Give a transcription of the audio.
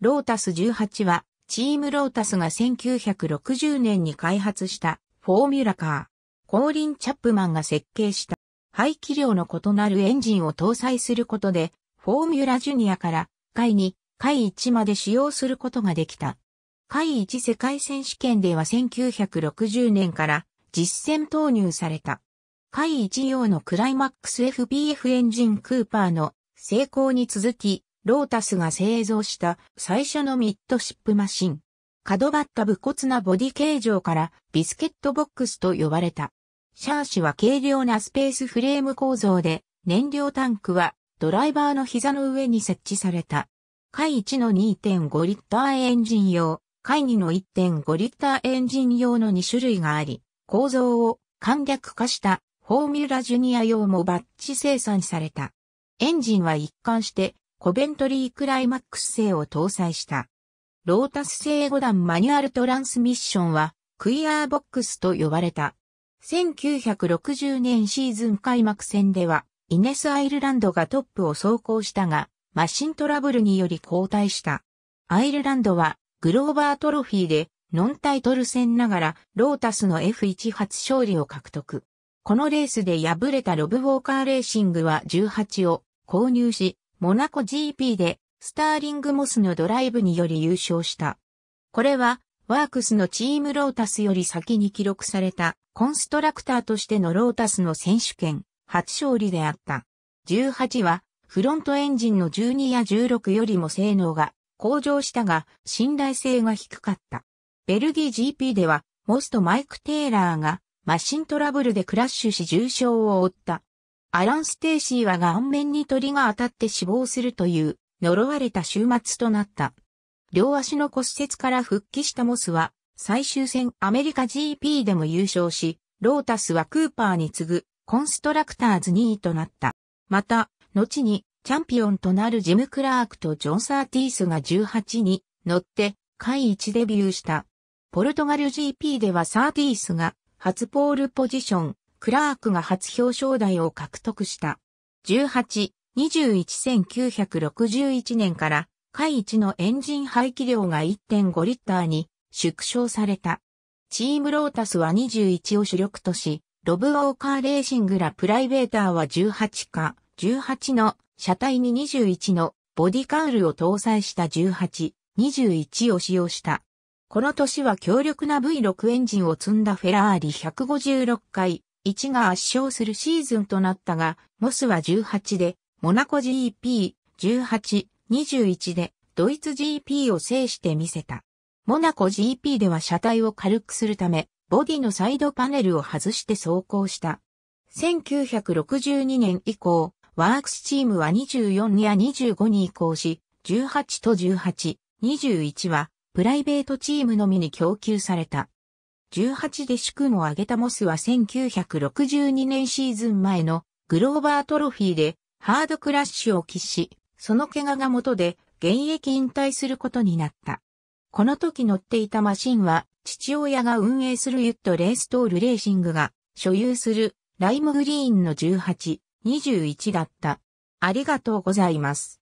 ロータス18は、チームロータスが1960年に開発したフォーミュラカー。コーリン・チャップマンが設計した排気量の異なるエンジンを搭載することで、フォーミュラジュニアから回に、回1まで使用することができた。回1世界選手権では1960年から実戦投入された。回1用のクライマックス f b f エンジンクーパーの成功に続き、ロータスが製造した最初のミッドシップマシン。角張った武骨なボディ形状からビスケットボックスと呼ばれた。シャーシは軽量なスペースフレーム構造で、燃料タンクはドライバーの膝の上に設置された。回1の2.5リッターエンジン用、回2の1.5リッターエンジン用の2種類があり、構造を簡略化したフォーミュラジュニア用もバッチ生産された。エンジンは一貫してコベントリークライマックス製を搭載した。ロータス製5段マニュアルトランスミッションは、クイアーボックスと呼ばれた。1960年シーズン開幕戦では、イネス・アイルランドがトップを走行したが、マシントラブルにより交代した。アイルランドは、グローバートロフィーで、ノンタイトル戦ながら、ロータスの F1 初勝利を獲得。このレースで敗れたロブ・ウォーカーレーシングは18を購入し、モナコ GP でスターリングモスのドライブにより優勝した。これはワークスのチームロータスより先に記録されたコンストラクターとしてのロータスの選手権初勝利であった。18はフロントエンジンの12や16よりも性能が向上したが信頼性が低かった。ベルギー GP ではモスとマイク・テイラーがマシントラブルでクラッシュし重傷を負った。アラン・ステイシーは顔面に鳥が当たって死亡するという呪われた週末となった。両足の骨折から復帰したモスは最終戦アメリカ GP でも優勝し、ロータスはクーパーに次ぐコンストラクターズ2位となった。また、後にチャンピオンとなるジム・クラークとジョン・サーティースが18に乗って下位1デビューした。ポルトガル GP ではサーティースが初ポールポジション、クラークが初表彰台を獲得した。18、21,1961年から、海1のエンジン排気量が1.5リッターに縮小された。チームロータスは21を主力とし、ロブ・ウォーカー・レーシングラプライベーターは18か、18の車体に21のボディカウルを搭載した18、21を使用した。この年は強力な V6 エンジンを積んだフェラーリ156回1が圧勝するシーズンとなったが、モスは18で、モナコ GP、18、21で、ドイツ GP を制してみせた。モナコ GP では車体を軽くするため、ボディのサイドパネルを外して走行した。1962年以降、ワークスチームは24や25に移行し、18と18、21はプライベートチームのみに供給された。18で主君を挙げたモスは1962年シーズン前のグローバートロフィーでハードクラッシュを喫し、その怪我が元で現役引退することになった。この時乗っていたマシンは父親が運営するユットレーストールレーシングが所有するライムグリーンの18、21だった。ありがとうございます。